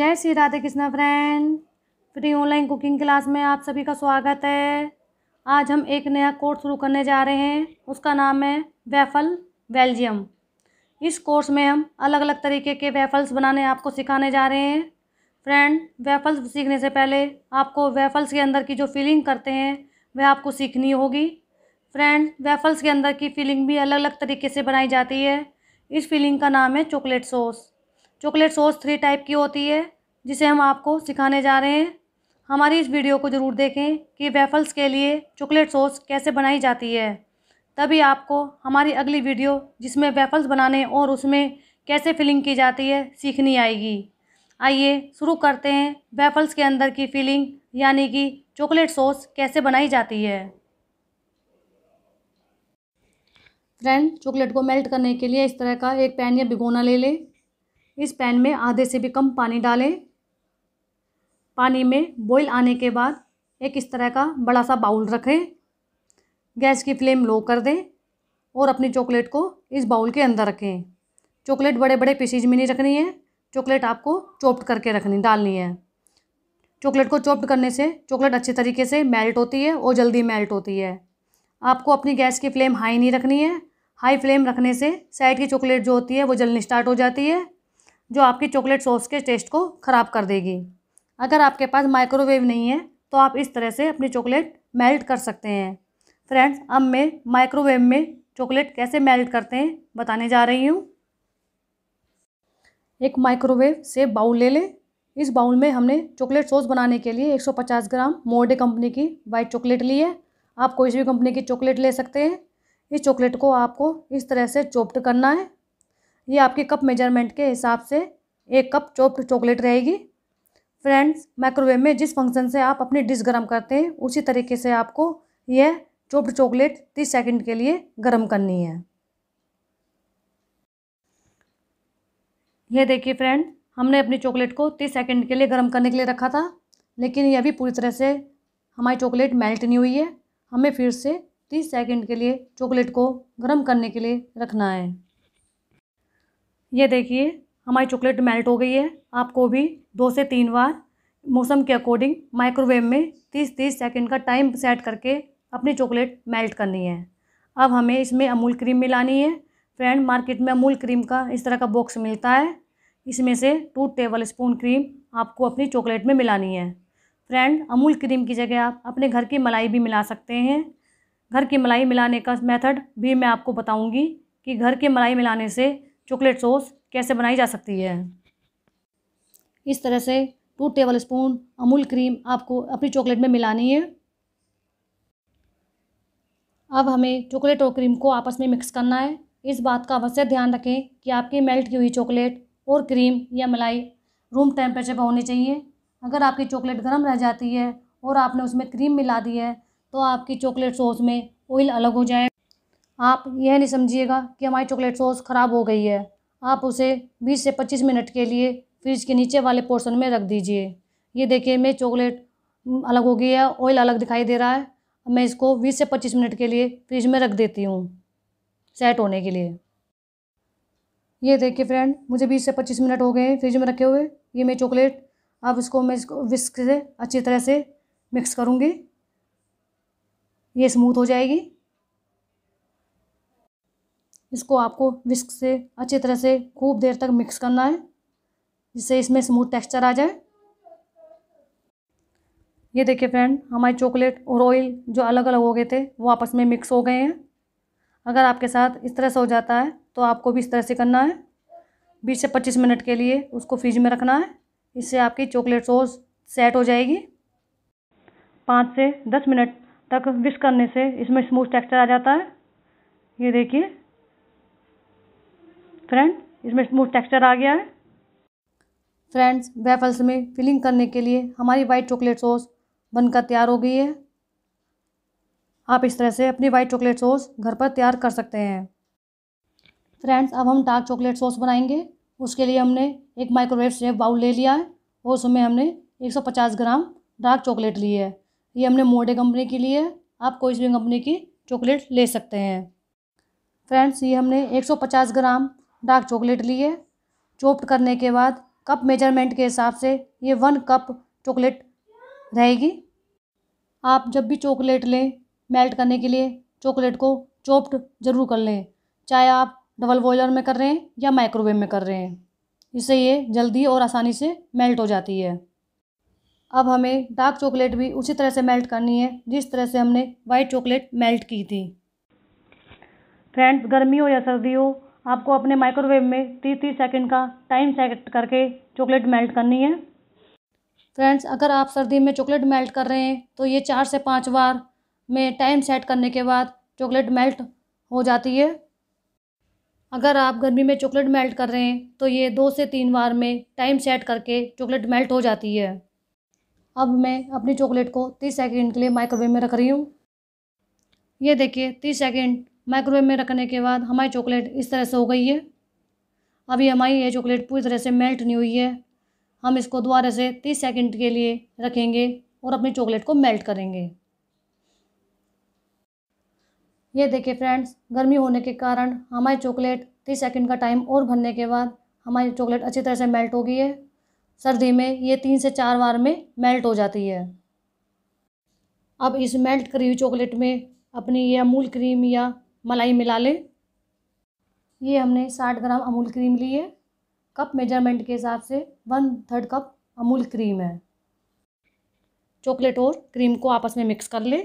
जय Shri Radhe Krishna friend free online cooking class में आप सभी का स्वागत है आज हम एक नया कोर्स शुरू करने जा रहे हैं उसका नाम है वेफल बेल्जियम इस कोर्स में हम अलग अलग तरीके के वेफल्स बनाने आपको सिखाने जा रहे हैं फ्रेंड वेफल्स सीखने से पहले आपको वेफल्स के अंदर की जो फीलिंग करते हैं वह आपको सीखनी होगी फ्रेंड वेफल्स के अंदर की फीलिंग भी अलग अलग तरीके से बनाई जाती है इस फीलिंग का नाम है chocolate sauce chocolate sauce three type की होती है जिसे हम आपको सिखाने जा रहे हैं हमारी इस वीडियो को ज़रूर देखें कि वेफल्स के लिए चॉकलेट सॉस कैसे बनाई जाती है तभी आपको हमारी अगली वीडियो जिसमें वेफल्स बनाने और उसमें कैसे फिलिंग की जाती है सीखनी आएगी आइए शुरू करते हैं वेफल्स के अंदर की फिलिंग यानी कि चॉकलेट सॉस कैसे बनाई जाती है फ्रेंड चॉकलेट को मेल्ट करने के लिए इस तरह का एक पैन या भिगोना ले लें इस पैन में आधे से भी कम पानी डालें पानी में बॉईल आने के बाद एक इस तरह का बड़ा सा बाउल रखें गैस की फ्लेम लो कर दें और अपनी चॉकलेट को इस बाउल के अंदर रखें चॉकलेट बड़े बड़े पीसीज में नहीं रखनी है चॉकलेट आपको चॉप्ड करके रखनी डालनी है चॉकलेट को चॉप्ड करने से चॉकलेट अच्छे तरीके से मेल्ट होती है और जल्दी मेल्ट होती है आपको अपनी गैस की फ्लेम हाई नहीं रखनी है हाई फ्लेम रखने से साइड की चॉकलेट जो होती है वो जलनी स्टार्ट हो जाती है जो आपकी चॉकलेट सॉस के टेस्ट को ख़राब कर देगी अगर आपके पास माइक्रोवेव नहीं है तो आप इस तरह से अपनी चॉकलेट मेल्ट कर सकते हैं फ्रेंड्स अब मैं माइक्रोवेव में चॉकलेट कैसे मेल्ट करते हैं बताने जा रही हूँ एक माइक्रोवेव से बाउल ले लें इस बाउल में हमने चॉकलेट सॉस बनाने के लिए 150 ग्राम मोडे कंपनी की वाइट चॉकलेट ली है आप कोई भी कंपनी की चॉकलेट ले सकते हैं इस चॉकलेट को आपको इस तरह से चोप्ट करना है ये आपके कप मेजरमेंट के हिसाब से एक कप चोप्ड चॉकलेट रहेगी फ्रेंड्स माइक्रोवेव में जिस फंक्शन से आप अपनी डिश गर्म करते हैं उसी तरीके से आपको यह चोप्ड चॉकलेट तीस सेकंड के लिए गर्म करनी है यह देखिए फ्रेंड हमने अपनी चॉकलेट को तीस सेकंड के लिए गर्म करने के लिए रखा था लेकिन ये अभी पूरी तरह से हमारी चॉकलेट मेल्ट नहीं हुई है हमें फिर से तीस सेकेंड के लिए चॉकलेट को गर्म करने के लिए रखना है ये देखिए हमारी चॉकलेट मेल्ट हो गई है आपको भी दो से तीन बार मौसम के अकॉर्डिंग माइक्रोवेव में तीस तीस सेकेंड का टाइम सेट करके अपनी चॉकलेट मेल्ट करनी है अब हमें इसमें अमूल क्रीम मिलानी है फ्रेंड मार्केट में अमूल क्रीम का इस तरह का बॉक्स मिलता है इसमें से टू टेबल स्पून क्रीम आपको अपनी चॉकलेट में मिलानी है फ्रेंड अमूल क्रीम की जगह आप अपने घर की मलाई भी मिला सकते हैं घर की मलाई मिलाने का मेथड भी मैं आपको बताऊंगी कि घर की मलाई मिलाने से चॉकलेट सॉस कैसे बनाई जा सकती है इस तरह से two tablespoon Amul cream आपको अपनी चॉकलेट में मिलानी है अब हमें चॉकलेट और क्रीम को आपस में मिक्स करना है इस बात का अवश्य ध्यान रखें कि आपकी मेल्ट की हुई चॉकलेट और क्रीम या मलाई रूम टेम्परेचर पर होनी चाहिए अगर आपकी चॉकलेट गर्म रह जाती है और आपने उसमें क्रीम मिला दी है तो आपकी चॉकलेट सॉस में ऑयल अलग हो जाएगा आप यह नहीं समझिएगा कि हमारी चॉकलेट सॉस ख़राब हो गई है आप उसे 20 से 25 मिनट के लिए फ्रिज के नीचे वाले पोर्शन में रख दीजिए ये देखिए मेरी चॉकलेट अलग हो गई है ऑयल अलग दिखाई दे रहा है मैं इसको 20 से 25 मिनट के लिए फ्रिज में रख देती हूँ सेट होने के लिए ये देखिए फ्रेंड मुझे बीस से पच्चीस मिनट हो गए हैं फ्रिज में रखे हुए ये मेरी चॉकलेट अब इसको मैं इसको विस्क से अच्छी तरह से मिक्स करूँगी ये स्मूथ हो जाएगी इसको आपको विस्क से अच्छी तरह से खूब देर तक मिक्स करना है जिससे इसमें स्मूथ टेक्सचर आ जाए ये देखिए फ्रेंड हमारी चॉकलेट और ऑयल जो अलग अलग हो गए थे वो आपस में मिक्स हो गए हैं अगर आपके साथ इस तरह से हो जाता है तो आपको भी इस तरह से करना है बीस से पच्चीस मिनट के लिए उसको फ्रिज में रखना है इससे आपकी चॉकलेट सॉस सेट हो जाएगी पाँच से दस मिनट तक विस्क करने से इसमें स्मूथ टेक्स्चर आ जाता है ये देखिए फ्रेंड इसमें स्मूथ टेक्सचर आ गया है फ्रेंड्स वेफल्स में फिलिंग करने के लिए हमारी वाइट चॉकलेट सॉस बनकर तैयार हो गई है आप इस तरह से अपनी वाइट चॉकलेट सॉस घर पर तैयार कर सकते हैं फ्रेंड्स अब हम डार्क चॉकलेट सॉस बनाएंगे उसके लिए हमने एक माइक्रोवेव सेफ बाउल ले लिया है और उसमें हमने 150 ग्राम डार्क चॉकलेट ली है ये हमने मोडे कंपनी की ली है आप कोई भी कंपनी की चॉकलेट ले सकते हैं फ्रेंड्स ये हमने 150 ग्राम डार्क चॉकलेट ली है करने के बाद कप मेजरमेंट के हिसाब से ये वन कप चॉकलेट रहेगी आप जब भी चॉकलेट लें मेल्ट करने के लिए चॉकलेट को चॉप्ड ज़रूर कर लें चाहे आप डबल बॉयलर में कर रहे हैं या माइक्रोवेव में कर रहे हैं इससे ये जल्दी और आसानी से मेल्ट हो जाती है अब हमें डार्क चॉकलेट भी उसी तरह से मेल्ट करनी है जिस तरह से हमने वाइट चॉकलेट मेल्ट की थी फ्रेंड्स गर्मी हो या सर्दी हो आपको अपने माइक्रोवेव में तीस तीस सेकेंड का टाइम सेट करके चॉकलेट मेल्ट करनी है फ्रेंड्स अगर आप सर्दी में चॉकलेट मेल्ट कर रहे हैं तो ये चार से पाँच बार में टाइम सेट करने के बाद चॉकलेट मेल्ट हो जाती है अगर आप गर्मी में चॉकलेट मेल्ट कर रहे हैं तो ये दो से तीन बार में टाइम सेट करके चॉकलेट मेल्ट हो जाती है अब मैं अपनी चॉकलेट को तीस सेकेंड के लिए माइक्रोवेव में रख रही हूँ ये देखिए तीस सेकेंड माइक्रोवेव में रखने के बाद हमारी चॉकलेट इस तरह से हो गई है अभी हमारी ये चॉकलेट पूरी तरह से मेल्ट नहीं हुई है हम इसको दोबारा से तीस सेकंड के लिए रखेंगे और अपनी चॉकलेट को मेल्ट करेंगे ये देखिए फ्रेंड्स गर्मी होने के कारण हमारी चॉकलेट तीस सेकंड का टाइम और भरने के बाद हमारी चॉकलेट अच्छी तरह से मेल्ट हो गई है सर्दी में ये तीन से चार बार में मेल्ट हो जाती है अब इस मेल्ट करी हुई चॉकलेट में अपनी ये अमूल क्रीम या मलाई मिला लें ये हमने 60 ग्राम अमूल क्रीम ली है कप मेजरमेंट के हिसाब से one third cup Amul cream है चॉकलेट और क्रीम को आपस में मिक्स कर लें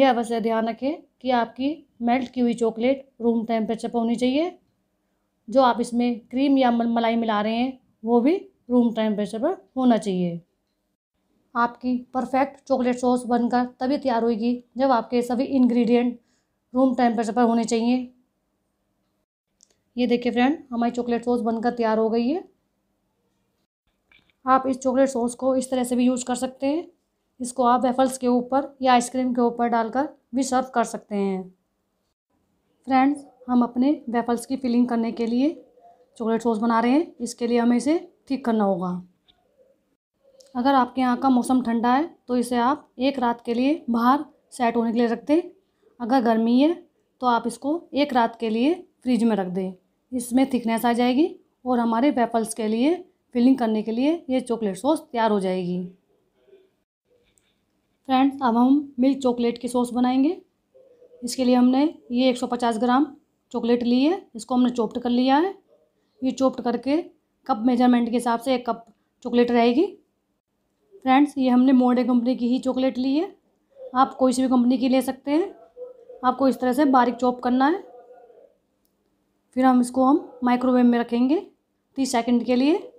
यह अवश्य ध्यान रखें कि आपकी मेल्ट की हुई चॉकलेट रूम टेम्परेचर पर होनी चाहिए जो आप इसमें क्रीम या मलाई मिला रहे हैं वो भी रूम टेम्परेचर पर होना चाहिए आपकी परफेक्ट चॉकलेट सॉस बनकर तभी तैयार होगी जब आपके सभी इंग्रेडिएंट रूम टेम्परेचर पर होने चाहिए ये देखिए फ्रेंड हमारी चॉकलेट सॉस बनकर तैयार हो गई है आप इस चॉकलेट सॉस को इस तरह से भी यूज़ कर सकते हैं इसको आप वेफल्स के ऊपर या आइसक्रीम के ऊपर डालकर भी सर्व कर सकते हैं फ्रेंड्स हम अपने वेफल्स की फिलिंग करने के लिए चॉकलेट सॉस बना रहे हैं इसके लिए हमें इसे ठीक करना होगा अगर आपके यहाँ का मौसम ठंडा है तो इसे आप एक रात के लिए बाहर सेट होने के लिए रख दें अगर गर्मी है तो आप इसको एक रात के लिए फ्रिज में रख दें इसमें थिकनेस आ जाएगी और हमारे वेफल्स के लिए फिलिंग करने के लिए ये चॉकलेट सॉस तैयार हो जाएगी फ्रेंड्स अब हम मिल्क चॉकलेट की सॉस बनाएंगे इसके लिए हमने ये 150 ग्राम चॉकलेट ली है इसको हमने चॉप्ट कर लिया है ये चोप्ट करके कप मेजरमेंट के हिसाब से एक कप चॉकलेट रहेगी फ्रेंड्स ये हमने मोडे कंपनी की ही चॉकलेट ली है आप कोई सी भी कंपनी की ले सकते हैं आपको इस तरह से बारीक चॉप करना है फिर हम इसको हम माइक्रोवेव में रखेंगे तीस सेकंड के लिए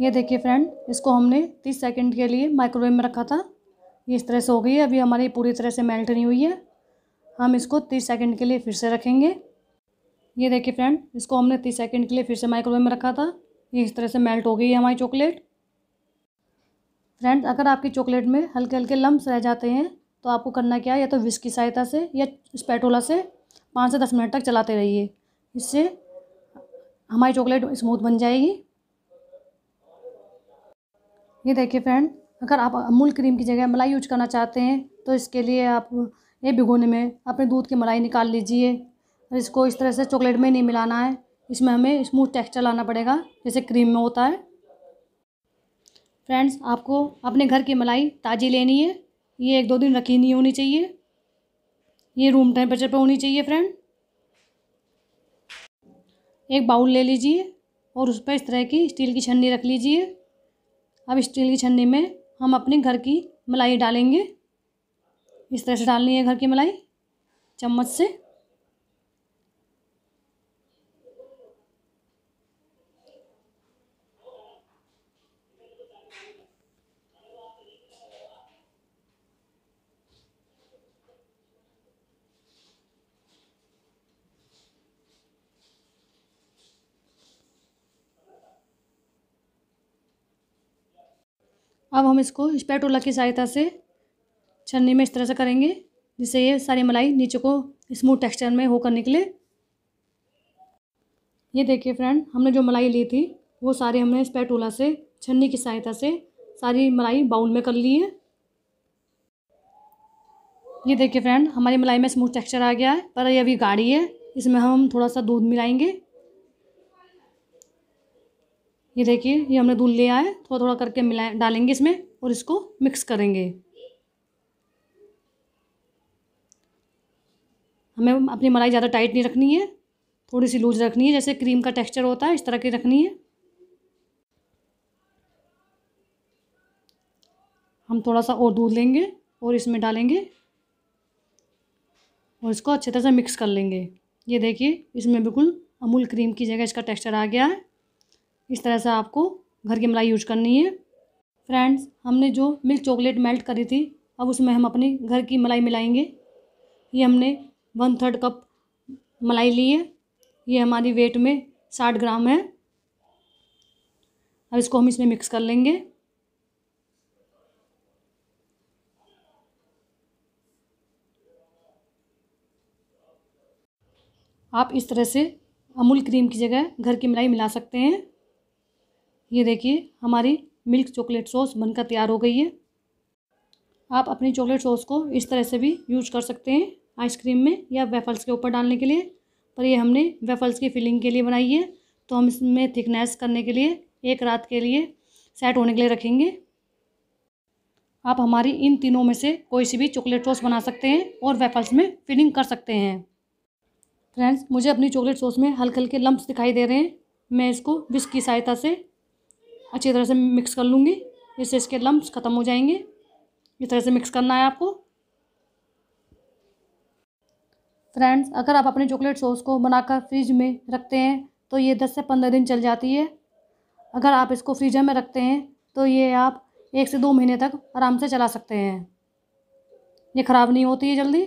ये देखिए फ्रेंड इसको हमने तीस सेकंड के लिए माइक्रोवेव में रखा था ये इस तरह से हो गई है अभी हमारी पूरी तरह से मेल्ट नहीं हुई है हम इसको तीस सेकंड के लिए फिर से रखेंगे ये देखिए फ्रेंड इसको हमने तीस सेकंड के लिए फिर से माइक्रोवेव में रखा था ये इस तरह से मेल्ट हो गई है हमारी चॉकलेट फ्रेंड अगर आपकी चॉकलेट में हल्के हल्के लम्ब रह जाते हैं तो आपको करना क्या है या तो विस्क की सहायता से या स्पैटोला से पाँच से दस मिनट तक चलाते रहिए इससे हमारी चॉकलेट स्मूथ बन जाएगी ये देखिए फ्रेंड अगर आप अमूल क्रीम की जगह मलाई यूज करना चाहते हैं तो इसके लिए आप ये भिगोने में अपने दूध की मलाई निकाल लीजिए और इसको इस तरह से चॉकलेट में नहीं मिलाना है इसमें हमें स्मूथ टेक्सचर लाना पड़ेगा जैसे क्रीम में होता है फ्रेंड्स आपको अपने घर की मलाई ताज़ी लेनी है ये एक दो दिन रखी नहीं होनी चाहिए ये रूम टेम्परेचर पे होनी चाहिए फ्रेंड एक बाउल ले लीजिए और उस पर इस तरह की स्टील की छन्नी रख लीजिए अब स्टील की छन्नी में हम अपने घर की मलाई डालेंगे इस तरह से डालनी है घर की मलाई चम्मच से अब हम इसको स्पैटोला की सहायता से छन्नी में इस तरह से करेंगे जिससे ये सारी मलाई नीचे को स्मूथ टेक्सचर में होकर निकले ये देखिए फ्रेंड हमने जो मलाई ली थी वो सारी हमने स्पैटोला से छन्नी की सहायता से सारी मलाई बाउल में कर ली है ये देखिए फ्रेंड हमारी मलाई में स्मूथ टेक्सचर आ गया है पर ये अभी गाढ़ी है इसमें हम थोड़ा सा दूध मिलाएंगे ये देखिए ये हमने दूध लिया है थोड़ा थोड़ा करके मिला डालेंगे इसमें और इसको मिक्स करेंगे हमें अपनी मलाई ज़्यादा टाइट नहीं रखनी है थोड़ी सी लूज रखनी है जैसे क्रीम का टेक्सचर होता है इस तरह की रखनी है हम थोड़ा सा और दूध लेंगे और इसमें डालेंगे और इसको अच्छे तरह से मिक्स कर लेंगे ये देखिए इसमें बिल्कुल अमूल क्रीम की जगह इसका टेक्सचर आ गया है इस तरह से आपको घर की मलाई यूज करनी है फ्रेंड्स हमने जो मिल्क चॉकलेट मेल्ट करी थी अब उसमें हम अपनी घर की मलाई मिलाएंगे ये हमने वन थर्ड कप मलाई ली है ये हमारी वेट में साठ ग्राम है अब इसको हम इसमें मिक्स कर लेंगे आप इस तरह से अमूल क्रीम की जगह घर की मलाई मिला सकते हैं ये देखिए हमारी मिल्क चॉकलेट सॉस बनकर तैयार हो गई है आप अपनी चॉकलेट सॉस को इस तरह से भी यूज कर सकते हैं आइसक्रीम में या वेफल्स के ऊपर डालने के लिए पर ये हमने वेफल्स की फिलिंग के लिए बनाई है तो हम इसमें थिकनेस करने के लिए एक रात के लिए सेट होने के लिए रखेंगे आप हमारी इन तीनों में से कोई सी भी चॉकलेट सॉस बना सकते हैं और वेफल्स में फिलिंग कर सकते हैं फ्रेंड्स मुझे अपनी चॉकलेट सॉस में हल्के हल्के लम्ब दिखाई दे रहे हैं मैं इसको विस्क की सहायता से अच्छी तरह से मिक्स कर लूँगी इससे इसके लम्ब्स ख़त्म हो जाएंगे इस तरह से मिक्स करना है आपको फ्रेंड्स अगर आप अपने चॉकलेट सॉस को बनाकर फ्रिज में रखते हैं तो ये दस से पंद्रह दिन चल जाती है अगर आप इसको फ्रीजर में रखते हैं तो ये आप एक से दो महीने तक आराम से चला सकते हैं ये ख़राब नहीं होती है जल्दी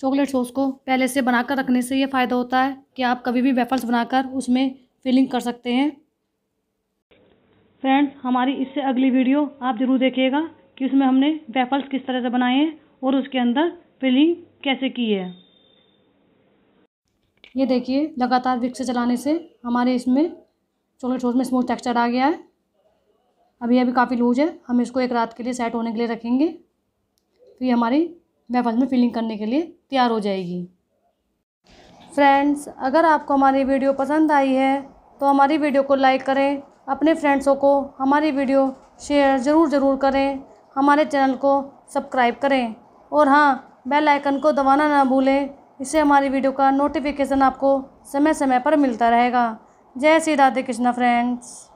चॉकलेट सॉस को पहले से बनाकर रखने से ये फ़ायदा होता है कि आप कभी भी वेफल्स बनाकर उसमें फिलिंग कर सकते हैं फ्रेंड्स हमारी इससे अगली वीडियो आप ज़रूर देखिएगा कि उसमें हमने वेफल्स किस तरह से बनाए हैं और उसके अंदर फिलिंग कैसे की है ये देखिए लगातार विक्स चलाने से हमारे इसमें चॉकलेट सॉस में स्मूथ टेक्सचर आ गया है अभी अभी काफ़ी लूज है हम इसको एक रात के लिए सेट होने के लिए रखेंगे तो ये हमारी वेफल्स में फिलिंग करने के लिए तैयार हो जाएगी फ्रेंड्स अगर आपको हमारी वीडियो पसंद आई है तो हमारी वीडियो को लाइक करें अपने फ्रेंड्सों को हमारी वीडियो शेयर ज़रूर ज़रूर करें हमारे चैनल को सब्सक्राइब करें और हाँ बेल आइकन को दबाना ना भूलें इससे हमारी वीडियो का नोटिफिकेशन आपको समय समय पर मिलता रहेगा जय श्री राधे कृष्णा फ्रेंड्स